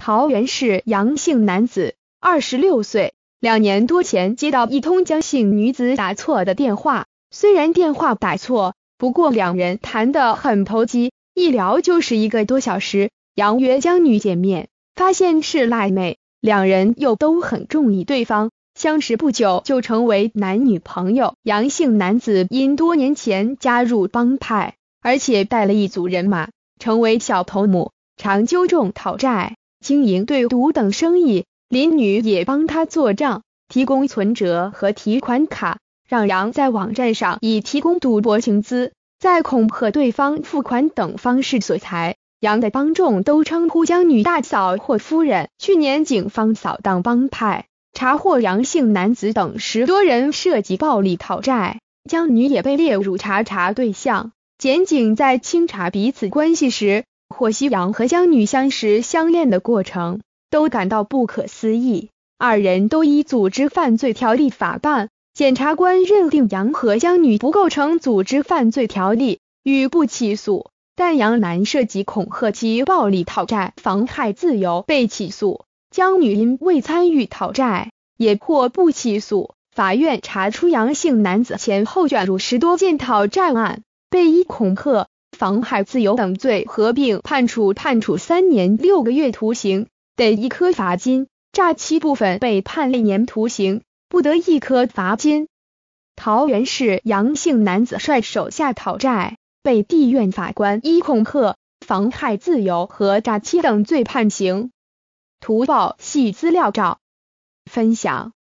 桃源市杨姓男子，二十六岁，两年多前接到一通江姓女子打错的电话。虽然电话打错，不过两人谈得很投机，一聊就是一个多小时。杨约江女见面，发现是赖妹，两人又都很中意对方，相识不久就成为男女朋友。杨姓男子因多年前加入帮派，而且带了一组人马，成为小头目，常纠众讨债。经营对赌等生意，林女也帮他做账，提供存折和提款卡，让杨在网站上以提供赌博情资、在恐吓对方付款等方式索财。杨的帮众都称呼江女大嫂或夫人。去年警方扫荡帮派，查获杨姓男子等十多人涉及暴力讨债，江女也被列入查查对象。检警在清查彼此关系时。霍悉杨和江女相识、相恋的过程都感到不可思议。二人都依《组织犯罪条例》法办，检察官认定杨和江女不构成《组织犯罪条例》，予不起诉。但杨男涉及恐吓及暴力讨债、妨害自由被起诉，江女因未参与讨债也获不起诉。法院查出杨姓男子前后卷入十多件讨债案，被依恐吓。妨害自由等罪合并判处，判处三年六个月徒刑，得一颗罚金；诈欺部分被判一年徒刑，不得一颗罚金。桃园市杨姓男子率手下讨债，被地院法官依恐吓、妨害自由和诈欺等罪判刑。图报系资料照，分享。